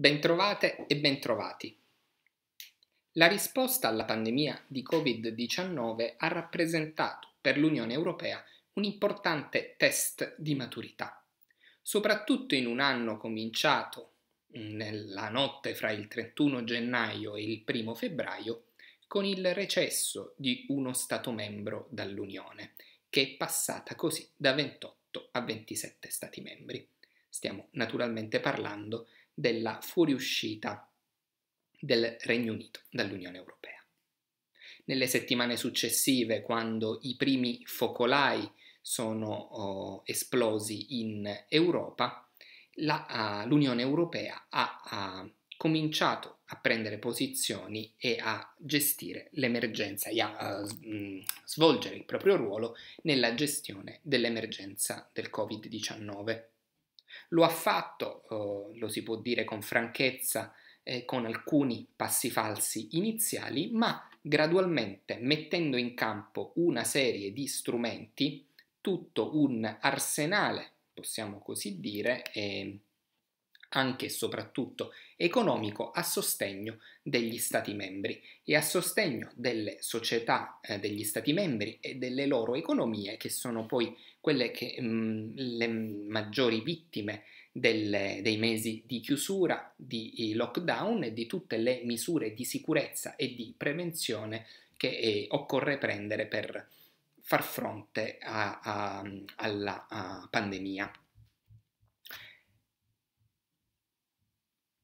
Bentrovate e bentrovati. La risposta alla pandemia di Covid-19 ha rappresentato per l'Unione Europea un importante test di maturità, soprattutto in un anno cominciato nella notte fra il 31 gennaio e il 1 febbraio con il recesso di uno Stato membro dall'Unione, che è passata così da 28 a 27 Stati membri. Stiamo naturalmente parlando di della fuoriuscita del Regno Unito dall'Unione Europea. Nelle settimane successive, quando i primi focolai sono oh, esplosi in Europa, la, uh, l'Unione Europea ha uh, cominciato a prendere posizioni e a gestire l'emergenza e a uh, svolgere il proprio ruolo nella gestione dell'emergenza del Covid-19. Lo ha fatto, eh, lo si può dire con franchezza, eh, con alcuni passi falsi iniziali, ma gradualmente mettendo in campo una serie di strumenti, tutto un arsenale, possiamo così dire, eh, anche e soprattutto economico, a sostegno degli Stati membri e a sostegno delle società eh, degli Stati membri e delle loro economie, che sono poi quelle che, mh, mm, le maggiori vittime delle, dei mesi di chiusura, di lockdown e di tutte le misure di sicurezza e di prevenzione che eh, occorre prendere per far fronte a, a, alla a pandemia.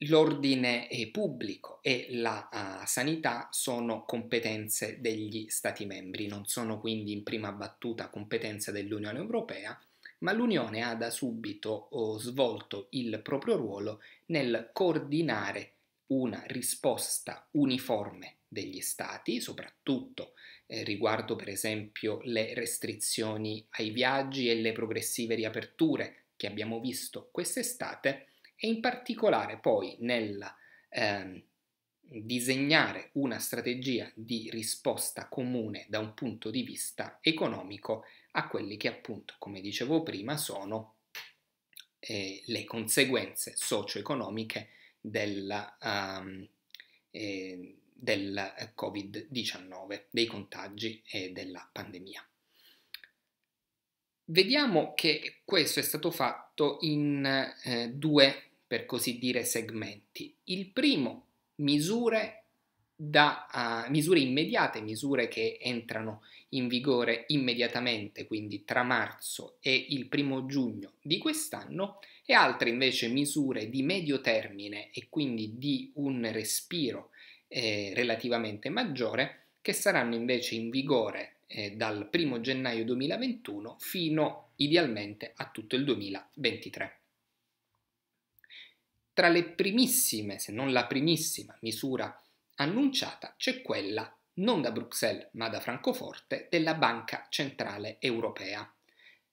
l'ordine eh, pubblico e la uh, sanità sono competenze degli Stati membri, non sono quindi in prima battuta competenze dell'Unione Europea, ma l'Unione ha da subito uh, svolto il proprio ruolo nel coordinare una risposta uniforme degli Stati, soprattutto eh, riguardo per esempio le restrizioni ai viaggi e le progressive riaperture che abbiamo visto quest'estate, e in particolare poi nel ehm, disegnare una strategia di risposta comune da un punto di vista economico a quelli che appunto, come dicevo prima, sono eh, le conseguenze socio-economiche della, um, eh, del Covid-19, dei contagi e della pandemia. Vediamo che questo è stato fatto in eh, due per così dire, segmenti. Il primo, misure, da, uh, misure immediate, misure che entrano in vigore immediatamente, quindi tra marzo e il primo giugno di quest'anno, e altre invece misure di medio termine e quindi di un respiro eh, relativamente maggiore, che saranno invece in vigore eh, dal 1 gennaio 2021 fino idealmente a tutto il 2023. Tra le primissime, se non la primissima misura annunciata c'è quella, non da Bruxelles ma da Francoforte, della Banca Centrale Europea.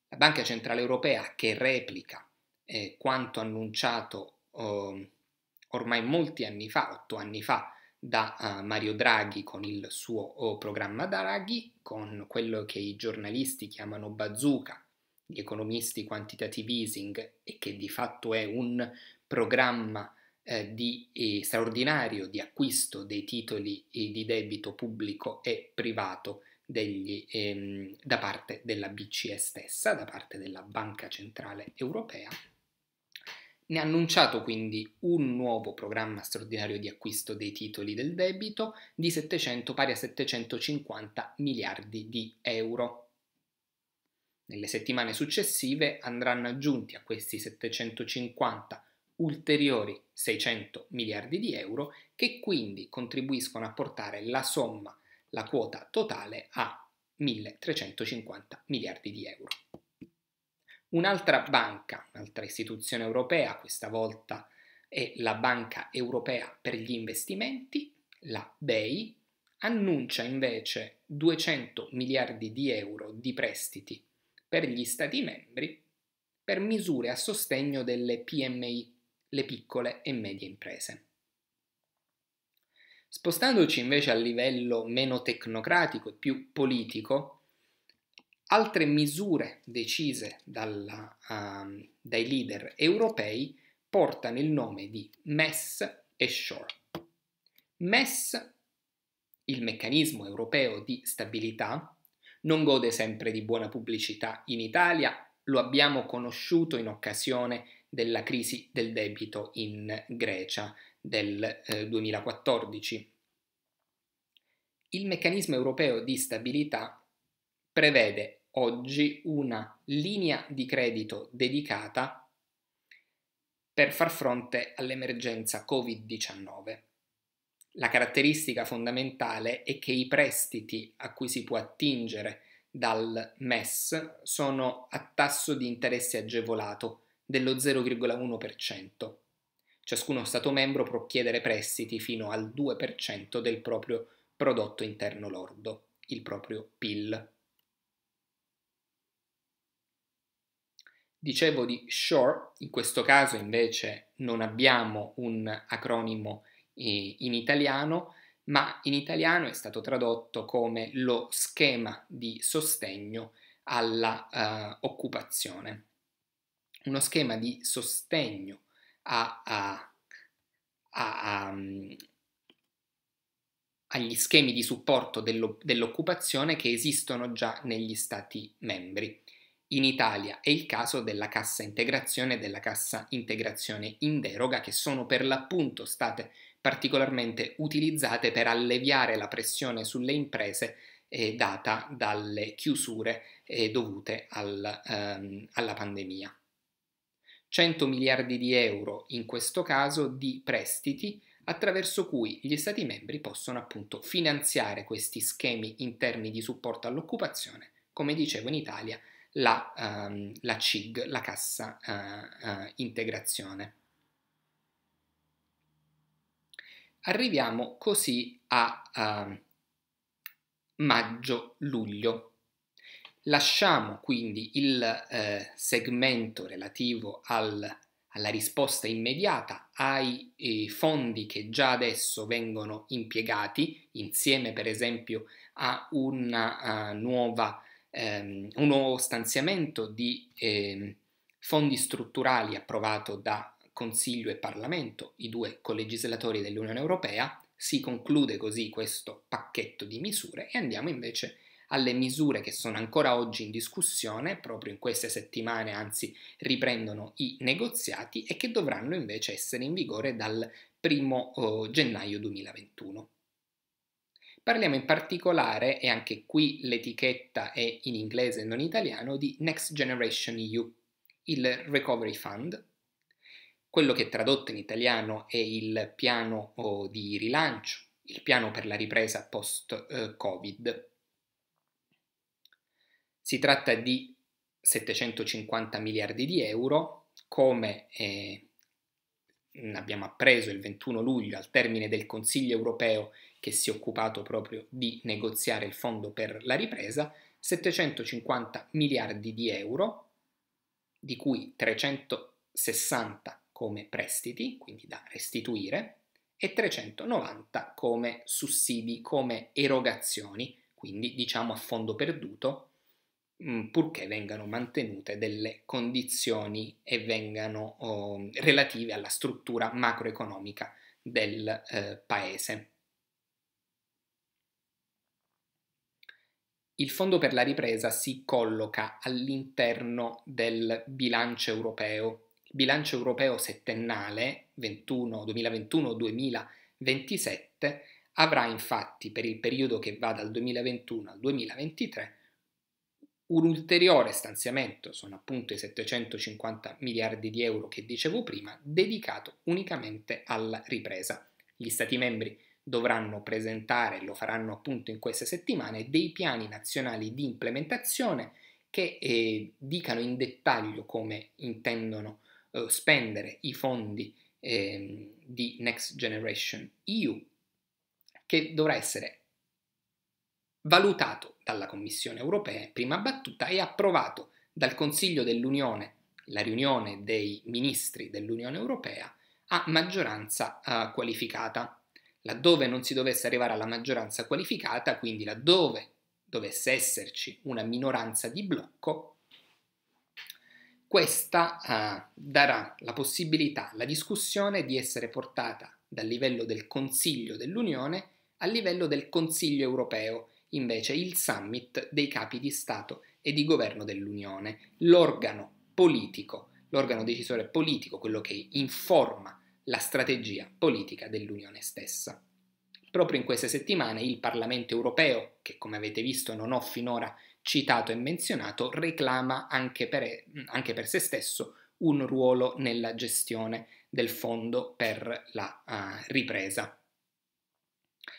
La Banca Centrale Europea che replica eh, quanto annunciato eh, ormai molti anni fa, otto anni fa, da uh, Mario Draghi con il suo oh, programma Draghi, con quello che i giornalisti chiamano bazooka, gli economisti quantitative easing, e che di fatto è un programma eh, di, eh, straordinario di acquisto dei titoli eh, di debito pubblico e privato degli, ehm, da parte della BCE stessa, da parte della Banca Centrale Europea. Ne ha annunciato quindi un nuovo programma straordinario di acquisto dei titoli del debito di 700, pari a 750 miliardi di euro. Nelle settimane successive andranno aggiunti a questi 750 miliardi ulteriori 600 miliardi di euro che quindi contribuiscono a portare la somma, la quota totale a 1350 miliardi di euro. Un'altra banca, un'altra istituzione europea, questa volta è la Banca Europea per gli investimenti, la BEI, annuncia invece 200 miliardi di euro di prestiti per gli Stati membri per misure a sostegno delle PMI, le piccole e medie imprese. Spostandoci invece al livello meno tecnocratico e più politico, altre misure decise dalla, um, dai leader europei portano il nome di MES e SHORE. MES, il meccanismo europeo di stabilità, non gode sempre di buona pubblicità in Italia, lo abbiamo conosciuto in occasione della crisi del debito in Grecia del eh, 2014. Il meccanismo europeo di stabilità prevede oggi una linea di credito dedicata per far fronte all'emergenza Covid-19. La caratteristica fondamentale è che i prestiti a cui si può attingere dal MES sono a tasso di interesse agevolato dello 0,1%. Ciascuno Stato membro può chiedere prestiti fino al 2% del proprio prodotto interno lordo, il proprio PIL. Dicevo di SHORE, in questo caso invece non abbiamo un acronimo eh, in italiano, ma in italiano è stato tradotto come lo schema di sostegno all'occupazione. Eh, uh, uno schema di sostegno a, a, a, agli schemi di supporto dell'occupazione che esistono già negli Stati membri. In Italia è il caso della cassa integrazione e della cassa integrazione in deroga che sono per l'appunto state particolarmente utilizzate per alleviare la pressione sulle imprese eh, data dalle chiusure eh, dovute al, ehm, alla pandemia. 100 miliardi di euro in questo caso di prestiti attraverso cui gli Stati membri possono appunto finanziare questi schemi interni di supporto all'occupazione, come dicevo in Italia la, um, la CIG, la Cassa uh, uh, Integrazione. Arriviamo così a uh, maggio-luglio Lasciamo quindi il eh, segmento relativo al, alla risposta immediata ai eh, fondi che già adesso vengono impiegati insieme per esempio a una a nuova, ehm, un nuovo stanziamento di eh, fondi strutturali approvato da Consiglio e Parlamento, i due colegislatori dell'Unione Europea, si conclude così questo pacchetto di misure e andiamo invece alle misure che sono ancora oggi in discussione, proprio in queste settimane, anzi riprendono i negoziati e che dovranno invece essere in vigore dal 1 gennaio 2021. Parliamo in particolare, e anche qui l'etichetta è in inglese e non italiano, di Next Generation EU, il Recovery Fund, quello che tradotto in italiano è il piano oh, di rilancio, il piano per la ripresa post-Covid. Eh, si tratta di 750 miliardi di euro, come eh, abbiamo appreso il 21 luglio al termine del Consiglio europeo che si è occupato proprio di negoziare il fondo per la ripresa, 750 miliardi di euro, di cui 360 come prestiti, quindi da restituire, e 390 come sussidi, come erogazioni, quindi diciamo a fondo perduto, Mm, purché vengano mantenute delle condizioni e vengano oh, relative alla struttura macroeconomica del eh, paese. Il Fondo per la ripresa si colloca all'interno del bilancio europeo. Il bilancio europeo settennale 2021-2027 avrà infatti per il periodo che va dal 2021 al 2023 un ulteriore stanziamento, sono appunto i 750 miliardi di euro che dicevo prima, dedicato unicamente alla ripresa. Gli Stati membri dovranno presentare, lo faranno appunto in queste settimane, dei piani nazionali di implementazione che eh, dicano in dettaglio come intendono eh, spendere i fondi eh, di Next Generation EU, che dovrà essere valutato dalla Commissione europea in prima battuta e approvato dal Consiglio dell'Unione, la riunione dei ministri dell'Unione europea, a maggioranza eh, qualificata. Laddove non si dovesse arrivare alla maggioranza qualificata, quindi laddove dovesse esserci una minoranza di blocco, questa eh, darà la possibilità, la discussione di essere portata dal livello del Consiglio dell'Unione al livello del Consiglio europeo, invece il summit dei capi di Stato e di governo dell'Unione, l'organo politico, l'organo decisore politico, quello che informa la strategia politica dell'Unione stessa. Proprio in queste settimane il Parlamento europeo, che come avete visto non ho finora citato e menzionato, reclama anche per, anche per se stesso un ruolo nella gestione del fondo per la uh, ripresa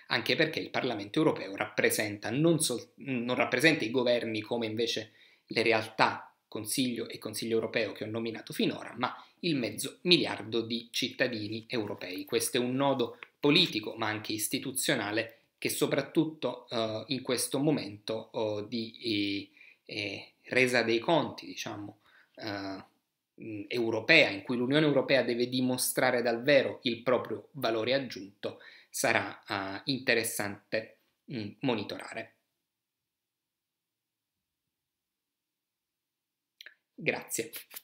anche perché il Parlamento europeo rappresenta, non, sol- non rappresenta i governi come invece le realtà Consiglio e Consiglio europeo che ho nominato finora, ma il mezzo miliardo di cittadini europei. Questo è un nodo politico ma anche istituzionale che soprattutto eh, in questo momento oh, di eh, eh resa dei conti, diciamo, eh, mm, europea, in cui l'Unione europea deve dimostrare davvero il proprio valore aggiunto, sarà uh, interessante mh, mm, monitorare. Grazie.